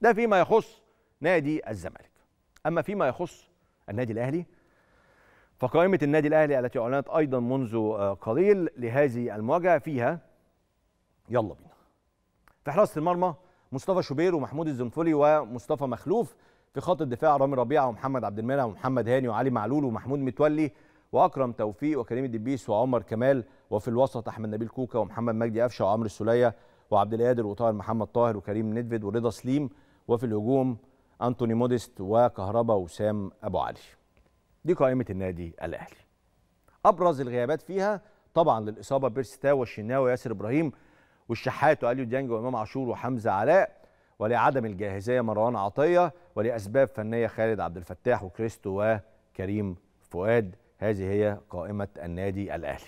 ده فيما يخص نادي الزمالك أما فيما يخص النادي الأهلي فقائمة النادي الأهلي التي أعلنت أيضا منذ آه، قليل لهذه المواجهة فيها يلا بينا في حراسة المرمى مصطفى شوبير ومحمود الزنفولي ومصطفى مخلوف في خط الدفاع رامي ربيعة ومحمد عبد المنعم ومحمد هاني وعلي معلول ومحمود متولي واكرم توفيق وكريم الدبيس وعمر كمال وفي الوسط احمد نبيل كوكا ومحمد مجدي قفشه وعمرو السوليه وعبد القادر وطاهر محمد طاهر وكريم ندفد ورضا سليم وفي الهجوم أنتوني موديست وكهربا وسام أبو علي دي قائمة النادي الأهلي أبرز الغيابات فيها طبعا للإصابة بيرستا والشناوي وياسر إبراهيم والشحات وأليو ديانج وإمام عاشور وحمزة علاء ولعدم الجاهزية مروان عطية ولأسباب فنية خالد عبد الفتاح وكريستو وكريم فؤاد هذه هي قائمة النادي الأهلي